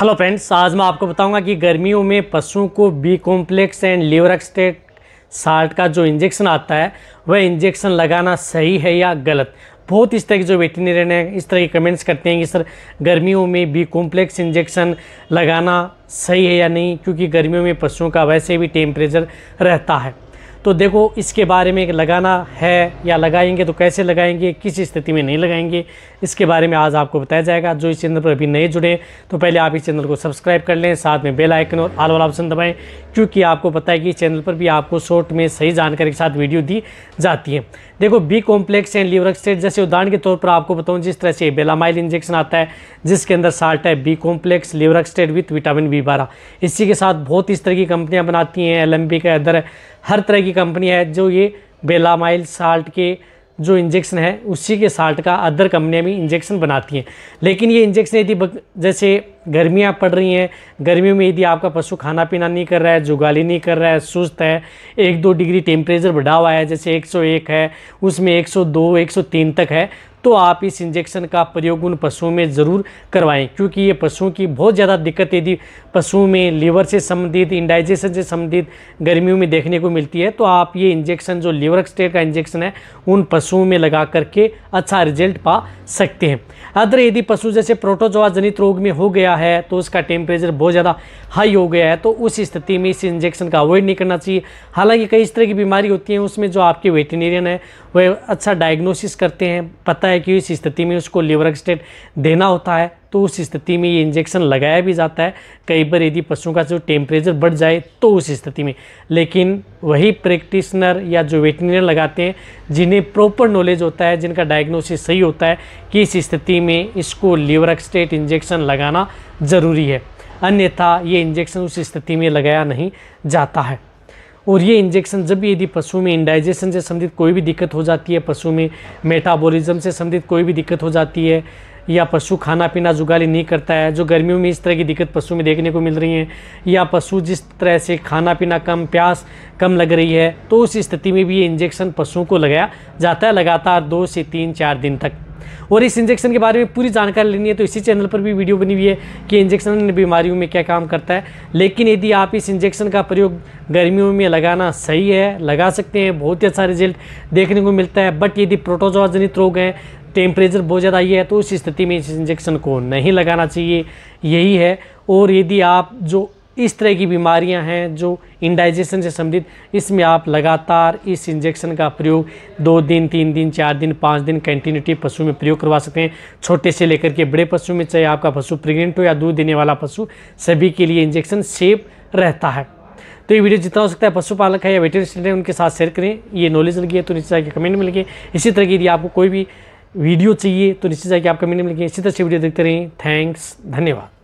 hello friends आज मैं आपको बताऊंगा कि गर्मियों में पशुओं को B complex and liver extract salt का जो इंजेक्शन आता है वह इंजेक्शन लगाना सही है या गलत बहुत इस तरह के जो वेटनरियन हैं इस तरह के कमेंट्स करते हैं कि सर गर्मियों में बी कॉम्प्लेक्स इंजेक्शन लगाना सही है या नहीं क्योंकि गर्मियों में पशुओं का वैसे भी टेम्परेचर रहता है तो देखो इसके बारे में लगाना है या लगाएंगे तो कैसे लगाएंगे किस स्थिति में नहीं लगाएंगे इसके बारे में आज आपको बताया जाएगा जो इस चैनल पर अभी नहीं जुड़े तो पहले आप इस चैनल को सब्सक्राइब कर लें साथ में बेल आइकन और आल वाला ऑप्शन दबाएं क्योंकि आपको पता है कि इस चैनल पर भी आपको शॉर्ट में सही जानकारी के साथ वीडियो दी जाती है देखो B complex and liver state जैसे उदाहरण के तौर पर आपको बताऊँ जिस तरह से बेलामाइल इंजेक्शन आता है जिसके अंदर साल्ट है B complex liver state with vitamin B बारह इसी के साथ बहुत इस तरह की कंपनियाँ बनाती हैं एल का अदर हर तरह की कंपनी है जो ये बेलामाइल साल्ट के जो इंजेक्शन है उसी के साल्ट का अदर कंपनियाँ भी इंजेक्शन बनाती हैं लेकिन ये इंजेक्शन यदि जैसे गर्मियाँ पड़ रही हैं गर्मियों में यदि आपका पशु खाना पीना नहीं कर रहा है जुगाली नहीं कर रहा है सुस्त है एक दो डिग्री टेम्परेचर बढ़ा हुआ है जैसे 101 है उसमें 102 103 तक है तो आप इस इंजेक्शन का प्रयोग उन पशुओं में ज़रूर करवाएं क्योंकि ये पशुओं की बहुत ज़्यादा दिक्कत यदि पशुओं में लीवर से संबंधित इंडाइजेशन से संबंधित गर्मियों में देखने को मिलती है तो आप ये इंजेक्शन जो लीवर एक्सटेट का इंजेक्शन है उन पशुओं में लगा करके अच्छा रिजल्ट पा सकते हैं अदर यदि पशु जैसे प्रोटोजोआ जनित रोग में हो गया है तो उसका टेम्परेचर बहुत ज़्यादा हाई हो गया है तो उस स्थिति में इस इंजेक्शन का अवॉइड नहीं करना चाहिए हालांकि कई इस तरह की बीमारी होती है उसमें जो आपके वेटनेरियन है वह अच्छा डायग्नोसिस करते हैं पता है है कि इस स्थिति में उसको लिवर एक्सटेट देना होता है तो उस स्थिति में ये इंजेक्शन लगाया भी जाता है कई बार यदि पशुओं का जो टेम्परेचर बढ़ जाए तो उस स्थिति में लेकिन वही प्रैक्टिशनर या जो वेटनरी लगाते हैं जिन्हें प्रॉपर नॉलेज होता है जिनका डायग्नोसिस सही होता है कि इस स्थिति में इसको लिवर एक्सटेट इंजेक्शन लगाना ज़रूरी है अन्यथा ये इंजेक्शन उस स्थिति में लगाया नहीं जाता है और ये इंजेक्शन जब यदि पशु में इंडाइजेशन से संबंधित कोई भी दिक्कत हो जाती है पशु में मेटाबॉलिज्म से संबंधित कोई भी दिक्कत हो जाती है या पशु खाना पीना जुगाली नहीं करता है जो गर्मियों में इस तरह की दिक्कत पशु में देखने को मिल रही है या पशु जिस तरह से खाना पीना कम प्यास कम लग रही है तो उस स्थिति में भी ये इंजेक्शन पशुओं को लगाया जाता है लगातार दो से तीन चार दिन तक और इस इंजेक्शन के बारे में पूरी जानकारी लेनी है तो इसी चैनल पर भी वीडियो बनी हुई है कि इंजेक्शन बीमारियों में क्या काम करता है लेकिन यदि आप इस इंजेक्शन का प्रयोग गर्मियों में लगाना सही है लगा सकते हैं बहुत ही अच्छा रिजल्ट देखने को मिलता है बट यदि प्रोटोजोआ जनित रोग हैं टेम्परेचर बहुत ज़्यादा आई है तो उस स्थिति में इस इंजेक्शन को नहीं लगाना चाहिए यही है और यदि आप जो इस तरह की बीमारियां हैं जो इंडाइजेशन से संबंधित इसमें आप लगातार इस इंजेक्शन का प्रयोग दो दिन तीन दिन चार दिन पाँच दिन कंटिन्यूटी पशु में प्रयोग करवा सकते हैं छोटे से लेकर के बड़े पशु में चाहे आपका पशु प्रेग्नेंट हो या दूध देने वाला पशु सभी के लिए इंजेक्शन सेफ रहता है तो ये वीडियो जितना हो सकता है पशुपालक है या वेटरनरी है उनके साथ शेयर करें ये नॉलेज लगी है तो निश्चित जाकर कमेंट में लिखें इसी तरह की यदि आपको कोई भी वीडियो चाहिए तो निश्चित जाके आप कमेंट में लिखें इसी तरह से वीडियो देखते रहें थैंक्स धन्यवाद